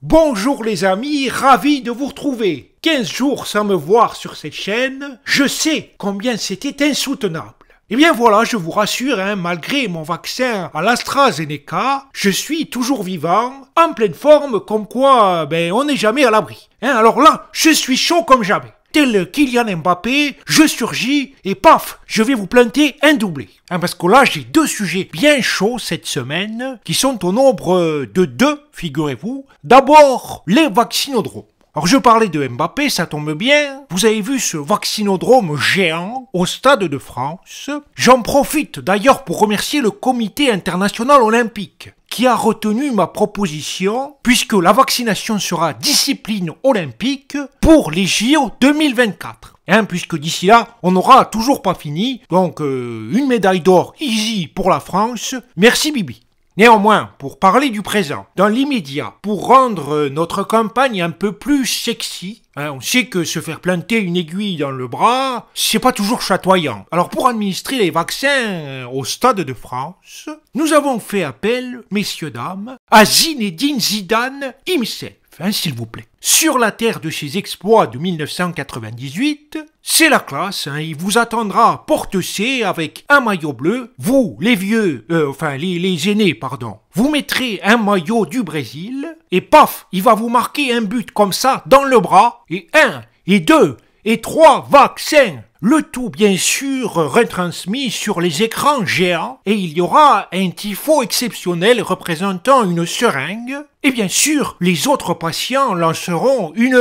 Bonjour les amis, ravi de vous retrouver. 15 jours sans me voir sur cette chaîne, je sais combien c'était insoutenable. Et eh bien voilà, je vous rassure, hein, malgré mon vaccin à l'AstraZeneca, je suis toujours vivant, en pleine forme, comme quoi, ben, on n'est jamais à l'abri. Hein. alors là, je suis chaud comme jamais tel Kylian Mbappé, je surgis et paf, je vais vous planter un doublé. Hein, parce que là, j'ai deux sujets bien chauds cette semaine qui sont au nombre de deux, figurez-vous. D'abord, les vaccinodromes. Alors je parlais de Mbappé, ça tombe bien. Vous avez vu ce vaccinodrome géant au Stade de France. J'en profite d'ailleurs pour remercier le Comité international olympique qui a retenu ma proposition puisque la vaccination sera discipline olympique pour les JO 2024. Hein, puisque d'ici là, on n'aura toujours pas fini. Donc, euh, une médaille d'or easy pour la France. Merci Bibi. Néanmoins, pour parler du présent, dans l'immédiat, pour rendre notre campagne un peu plus sexy, hein, on sait que se faire planter une aiguille dans le bras, c'est pas toujours chatoyant. Alors pour administrer les vaccins euh, au Stade de France, nous avons fait appel, messieurs dames, à Zinedine Zidane himself. Hein, s'il vous plaît. Sur la terre de ses exploits de 1998, c'est la classe, hein, il vous attendra porte C avec un maillot bleu. Vous, les vieux, euh, enfin les, les aînés, pardon, vous mettrez un maillot du Brésil et paf, il va vous marquer un but comme ça dans le bras et un et deux et trois vaccins. Le tout, bien sûr, retransmis sur les écrans géants, et il y aura un tifo exceptionnel représentant une seringue. Et bien sûr, les autres patients lanceront une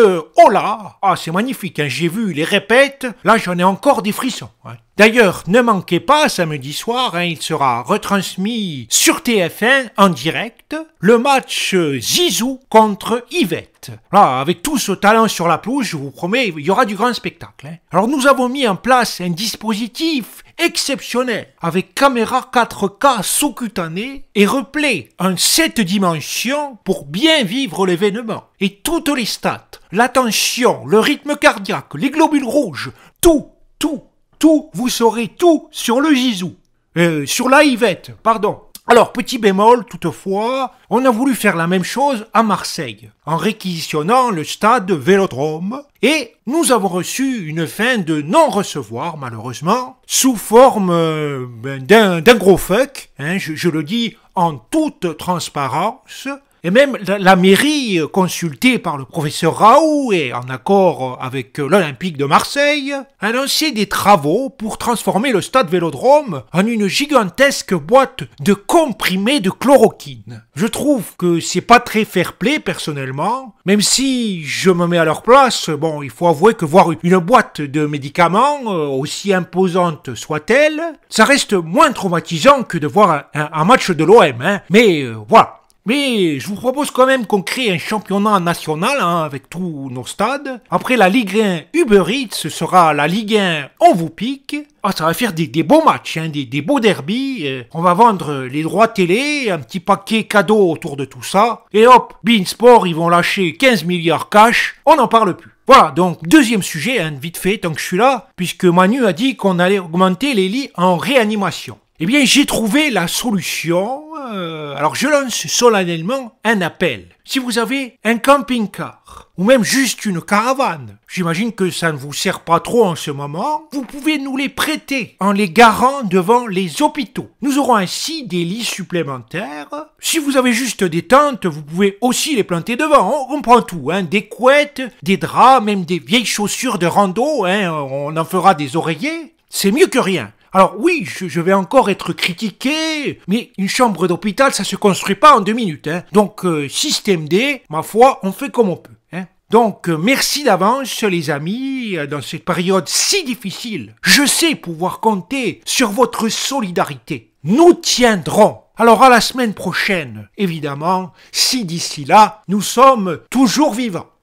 hola. Ah, c'est magnifique, hein. j'ai vu les répètes, là j'en ai encore des frissons. Hein. D'ailleurs, ne manquez pas samedi soir, hein, il sera retransmis sur TF1 en direct le match Zizou contre Yvette. Là, avec tout ce talent sur la pelouse, je vous promets, il y aura du grand spectacle. Hein. Alors nous avons mis en place un dispositif exceptionnel avec caméra 4K sous-cutanée et replay en 7 dimensions pour bien vivre l'événement. Et toutes les stats, la tension, le rythme cardiaque, les globules rouges, tout, tout tout, vous saurez tout sur le gizou, euh, sur la Yvette, pardon. Alors, petit bémol, toutefois, on a voulu faire la même chose à Marseille, en réquisitionnant le stade Vélodrome, et nous avons reçu une fin de non-recevoir, malheureusement, sous forme euh, ben, d'un gros fuck, hein, je, je le dis en toute transparence, et même la, mairie, euh, consultée par le professeur Raoult et en accord euh, avec euh, l'Olympique de Marseille, a lancé des travaux pour transformer le stade Vélodrome en une gigantesque boîte de comprimés de chloroquine. Je trouve que c'est pas très fair-play personnellement, même si je me mets à leur place, bon, il faut avouer que voir une boîte de médicaments, aussi imposante soit-elle, ça reste moins traumatisant que de voir un, match de l'OM, hein. Mais voilà, mais je vous propose quand même qu'on crée un championnat national hein, avec tous nos stades. Après la Ligue 1 Uber Eats, ce sera la Ligue 1 On vous pique. Ah, ça va faire des, beaux matchs, hein, des, beaux derbys. Euh. on va vendre les droits télé, un petit paquet cadeau autour de tout ça. Et hop, Beansport, ils vont lâcher 15 milliards cash. On n'en parle plus. Voilà, donc deuxième sujet, hein, vite fait, tant que je suis là, puisque Manu a dit qu'on allait augmenter les lits en réanimation. Eh bien, j'ai trouvé la solution euh, alors je lance solennellement un appel. Si vous avez un camping-car, ou même juste une caravane, j'imagine que ça ne vous sert pas trop en ce moment, vous pouvez nous les prêter en les garant devant les hôpitaux. Nous aurons ainsi des lits supplémentaires. Si vous avez juste des tentes, vous pouvez aussi les planter devant. On, prend tout, hein, des couettes, des draps, même des vieilles chaussures de rando, hein, on en fera des oreillers. C'est mieux que rien. Alors oui, je, vais encore être critiqué, mais une chambre d'hôpital, ça se construit pas en deux minutes. Hein. Donc, euh, système D, ma foi, on fait comme on peut. Hein. Donc, euh, merci d'avance, les amis, euh, dans cette période si difficile. Je sais pouvoir compter sur votre solidarité. Nous tiendrons. Alors à la semaine prochaine, évidemment, si d'ici là, nous sommes toujours vivants.